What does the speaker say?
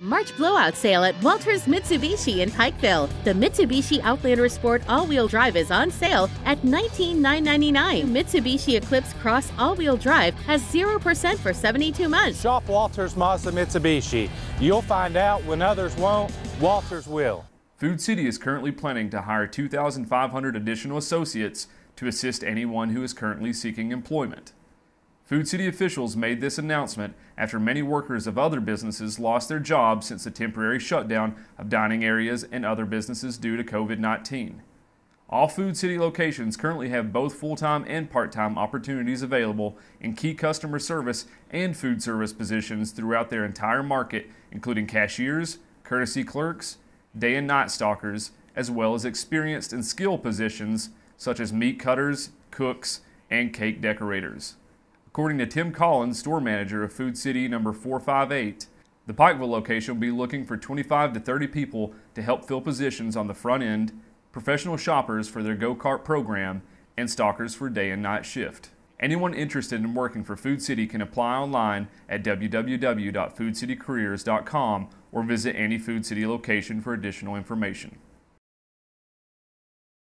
March blowout sale at Walters Mitsubishi in Pikeville. The Mitsubishi Outlander Sport all-wheel drive is on sale at $19,999. Mitsubishi Eclipse Cross all-wheel drive has 0% for 72 months. Shop Walters Mazda Mitsubishi. You'll find out when others won't, Walters will. Food City is currently planning to hire 2,500 additional associates to assist anyone who is currently seeking employment. Food City officials made this announcement after many workers of other businesses lost their jobs since the temporary shutdown of dining areas and other businesses due to COVID 19. All Food City locations currently have both full time and part time opportunities available in key customer service and food service positions throughout their entire market, including cashiers, courtesy clerks, day and night stalkers, as well as experienced and skilled positions such as meat cutters, cooks, and cake decorators. According to Tim Collins, store manager of Food City number 458, the Pikeville location will be looking for 25 to 30 people to help fill positions on the front end, professional shoppers for their go kart program, and stalkers for day and night shift. Anyone interested in working for Food City can apply online at www.foodcitycareers.com or visit any Food City location for additional information.